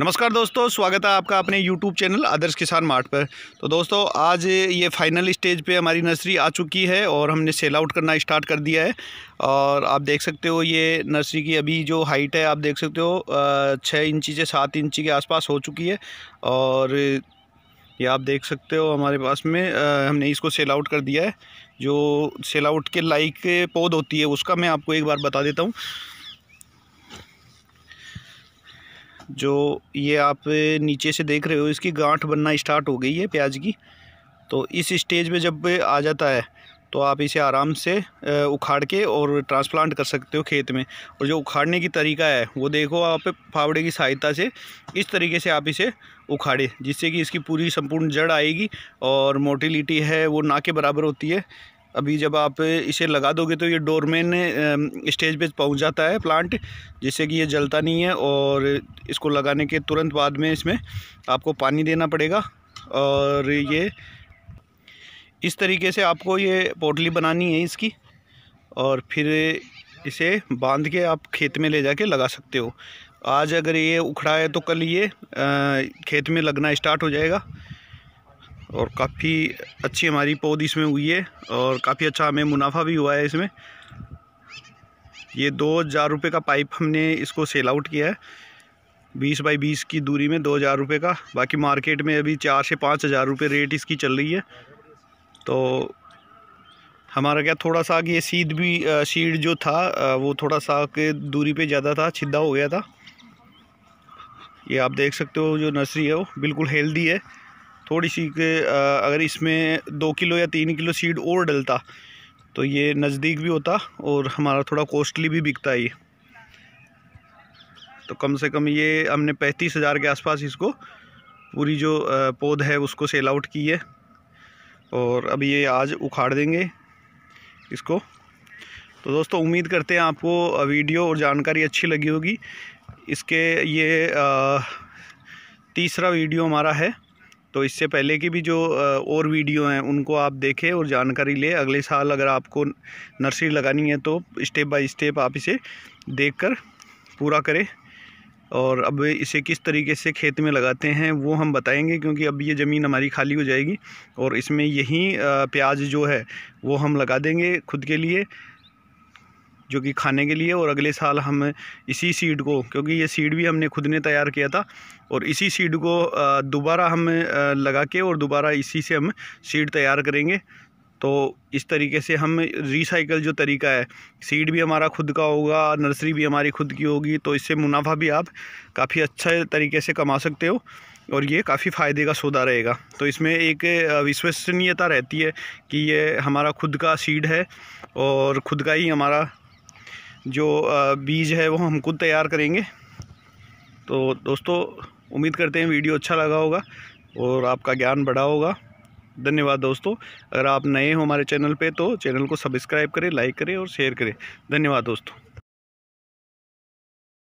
नमस्कार दोस्तों स्वागत है आपका अपने यूट्यूब चैनल आदर्श किसान मार्ट पर तो दोस्तों आज ये फाइनल स्टेज पे हमारी नर्सरी आ चुकी है और हमने सेल आउट करना स्टार्ट कर दिया है और आप देख सकते हो ये नर्सरी की अभी जो हाइट है आप देख सकते हो छः इंची से सात इंची के आसपास हो चुकी है और ये आप देख सकते हो हमारे पास में आ, हमने इसको सेल आउट कर दिया है जो सेल आउट के लाइक पौध होती है उसका मैं आपको एक बार बता देता हूँ जो ये आप नीचे से देख रहे हो इसकी गांठ बनना स्टार्ट हो गई है प्याज की तो इस स्टेज में जब आ जाता है तो आप इसे आराम से उखाड़ के और ट्रांसप्लांट कर सकते हो खेत में और जो उखाड़ने की तरीका है वो देखो आप फावड़े की सहायता से इस तरीके से आप इसे उखाड़े जिससे कि इसकी पूरी संपूर्ण जड़ आएगी और मोटिलिटी है वो ना के बराबर होती है अभी जब आप इसे लगा दोगे तो ये डोरमेन स्टेज पे पहुंच जाता है प्लांट जिससे कि ये जलता नहीं है और इसको लगाने के तुरंत बाद में इसमें आपको पानी देना पड़ेगा और ये इस तरीके से आपको ये पोटली बनानी है इसकी और फिर इसे बांध के आप खेत में ले जाके लगा सकते हो आज अगर ये उखड़ा है तो कल ये खेत में लगना स्टार्ट हो जाएगा और काफ़ी अच्छी हमारी पौध इसमें हुई है और काफ़ी अच्छा हमें मुनाफा भी हुआ है इसमें ये दो हज़ार रुपये का पाइप हमने इसको सेल आउट किया है बीस बाई बीस की दूरी में दो हज़ार रुपये का बाकी मार्केट में अभी चार से पाँच हज़ार रुपये रेट इसकी चल रही है तो हमारा क्या थोड़ा सा कि ये सीध भी सीड जो था वो थोड़ा सा के दूरी पे ज़्यादा था छिद्दा हो गया था ये आप देख सकते हो जो नर्सरी है वो बिल्कुल हेल्दी है थोड़ी सी के अगर इसमें दो किलो या तीन किलो सीड और डलता तो ये नज़दीक भी होता और हमारा थोड़ा कॉस्टली भी बिकता ये तो कम से कम ये हमने पैंतीस हज़ार के आसपास इसको पूरी जो पौध है उसको सेल आउट की है और अब ये आज उखाड़ देंगे इसको तो दोस्तों उम्मीद करते हैं आपको वीडियो और जानकारी अच्छी लगी होगी इसके ये आ, तीसरा वीडियो हमारा है तो इससे पहले की भी जो और वीडियो हैं उनको आप देखें और जानकारी लें अगले साल अगर आपको नर्सरी लगानी है तो स्टेप बाय स्टेप आप इसे देखकर पूरा करें और अब इसे किस तरीके से खेत में लगाते हैं वो हम बताएंगे क्योंकि अब ये ज़मीन हमारी खाली हो जाएगी और इसमें यही प्याज जो है वो हम लगा देंगे खुद के लिए जो कि खाने के लिए और अगले साल हम इसी सीड को क्योंकि ये सीड भी हमने खुद ने तैयार किया था और इसी सीड को दोबारा हम लगा के और दोबारा इसी से हम सीड तैयार करेंगे तो इस तरीके से हम रिसाइकल जो तरीका है सीड भी हमारा खुद का होगा नर्सरी भी हमारी खुद की होगी तो इससे मुनाफा भी आप काफ़ी अच्छे तरीके से कमा सकते हो और ये काफ़ी फ़ायदे का सौदा रहेगा तो इसमें एक विश्वसनीयता रहती है कि ये हमारा खुद का सीड है और खुद का ही हमारा जो बीज है वो हम खुद तैयार करेंगे तो दोस्तों उम्मीद करते हैं वीडियो अच्छा लगा होगा और आपका ज्ञान बढ़ा होगा धन्यवाद दोस्तों अगर आप नए हो हमारे चैनल पे तो चैनल को सब्सक्राइब करें लाइक करें और शेयर करें धन्यवाद दोस्तों